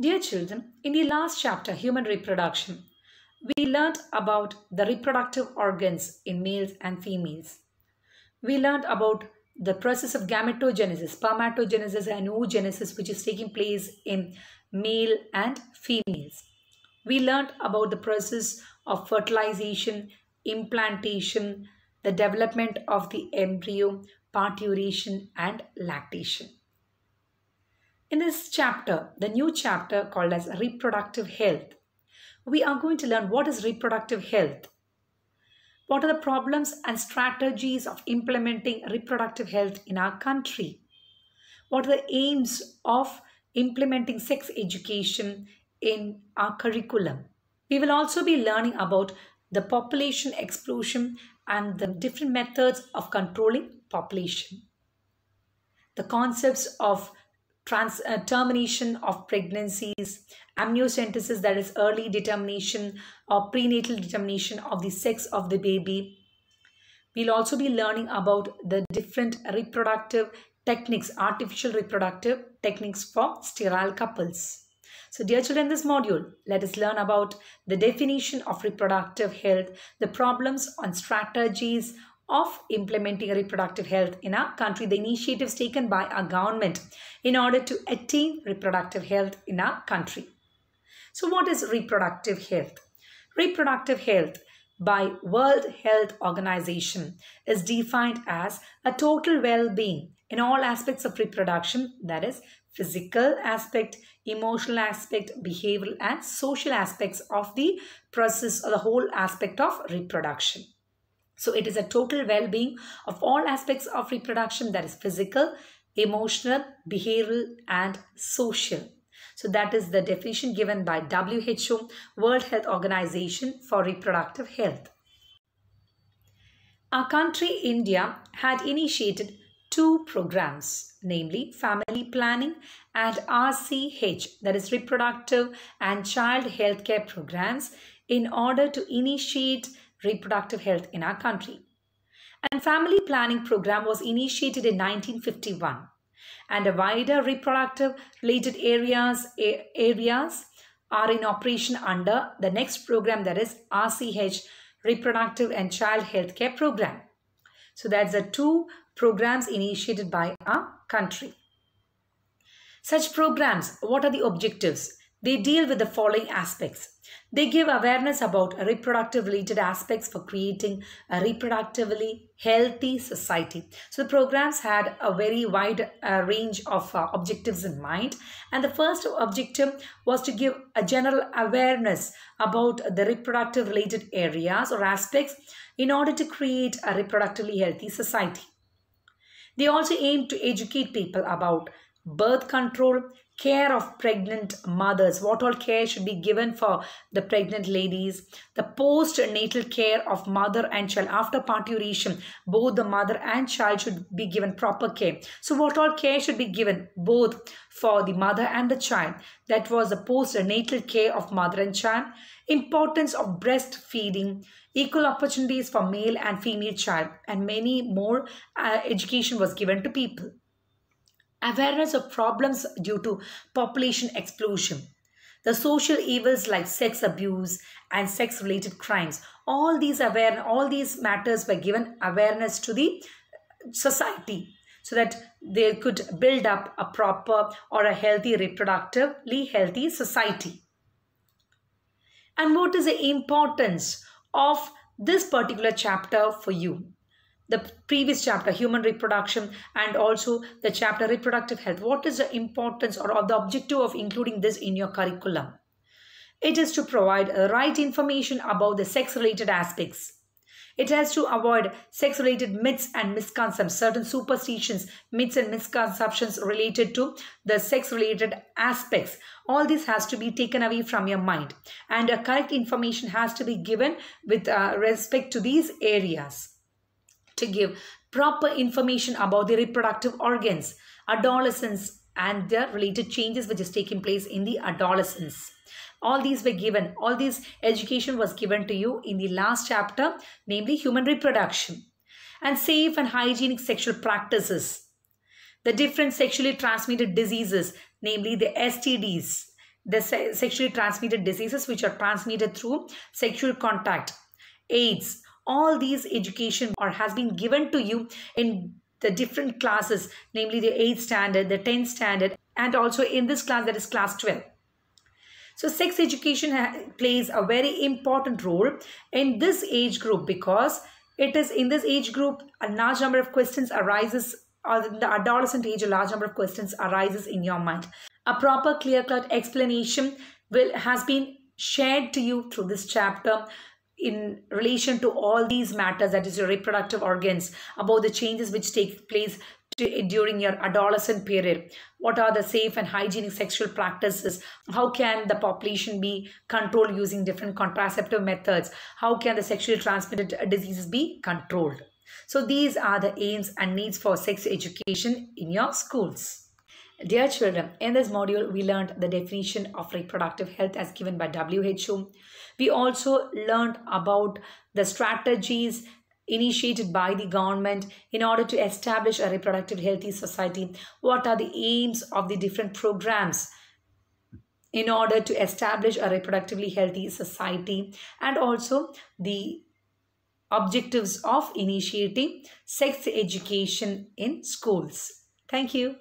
Dear children, in the last chapter, Human Reproduction, we learned about the reproductive organs in males and females. We learned about the process of gametogenesis, spermatogenesis and oogenesis which is taking place in male and females. We learned about the process of fertilization, implantation, the development of the embryo, parturition and lactation. In this chapter, the new chapter called as reproductive health, we are going to learn what is reproductive health. What are the problems and strategies of implementing reproductive health in our country? What are the aims of implementing sex education in our curriculum? We will also be learning about the population explosion and the different methods of controlling population. The concepts of trans, uh, termination of pregnancies, amniocentesis, that is early determination or prenatal determination of the sex of the baby. We'll also be learning about the different reproductive techniques, artificial reproductive techniques for sterile couples. So dear children, in this module, let us learn about the definition of reproductive health, the problems and strategies of implementing reproductive health in our country, the initiatives taken by our government in order to attain reproductive health in our country. So what is reproductive health? Reproductive health by World Health Organization is defined as a total well-being in all aspects of reproduction that is physical aspect emotional aspect behavioral and social aspects of the process or the whole aspect of reproduction so it is a total well-being of all aspects of reproduction that is physical, emotional, behavioral and social. So that is the definition given by WHO, World Health Organization for Reproductive Health. Our country, India, had initiated two programs, namely Family Planning and RCH, that is Reproductive and Child Healthcare Programs, in order to initiate reproductive health in our country. And family planning program was initiated in 1951 and a wider reproductive related areas areas are in operation under the next program that is RCH reproductive and child health care program so that's the two programs initiated by our country such programs what are the objectives they deal with the following aspects. They give awareness about reproductive related aspects for creating a reproductively healthy society. So the programs had a very wide uh, range of uh, objectives in mind. And the first objective was to give a general awareness about the reproductive related areas or aspects in order to create a reproductively healthy society. They also aim to educate people about birth control, care of pregnant mothers, what all care should be given for the pregnant ladies, the postnatal care of mother and child. After parturition, both the mother and child should be given proper care. So, what all care should be given both for the mother and the child? That was the postnatal care of mother and child. Importance of breastfeeding, equal opportunities for male and female child, and many more uh, education was given to people awareness of problems due to population explosion, the social evils like sex abuse and sex related crimes. All these aware, all these matters were given awareness to the society so that they could build up a proper or a healthy reproductively healthy society. And what is the importance of this particular chapter for you? the previous chapter human reproduction and also the chapter reproductive health what is the importance or, the objective of including this in your curriculum it is to provide the uh, right information about the sex related aspects it has to avoid sex related myths and misconceptions certain superstitions myths and misconceptions related to the sex related aspects all this has to be taken away from your mind and uh, correct information has to be given with uh, respect to these areas to give proper information about the reproductive organs, adolescence, and the related changes which is taking place in the adolescence. All these were given, all this education was given to you in the last chapter, namely human reproduction. And safe and hygienic sexual practices. The different sexually transmitted diseases, namely the STDs, the sexually transmitted diseases which are transmitted through sexual contact, AIDS, all these education or has been given to you in the different classes, namely the 8th standard, the 10th standard, and also in this class that is class 12. So, sex education plays a very important role in this age group because it is in this age group a large number of questions arises, or uh, in the adolescent age, a large number of questions arises in your mind. A proper clear cut explanation will has been shared to you through this chapter in relation to all these matters, that is your reproductive organs, about the changes which take place to, during your adolescent period. What are the safe and hygienic sexual practices? How can the population be controlled using different contraceptive methods? How can the sexually transmitted diseases be controlled? So these are the aims and needs for sex education in your schools. Dear children, in this module, we learned the definition of reproductive health as given by WHO. We also learned about the strategies initiated by the government in order to establish a reproductive healthy society. What are the aims of the different programs? in order to establish a reproductively healthy society and also the objectives of initiating sex education in schools. Thank you.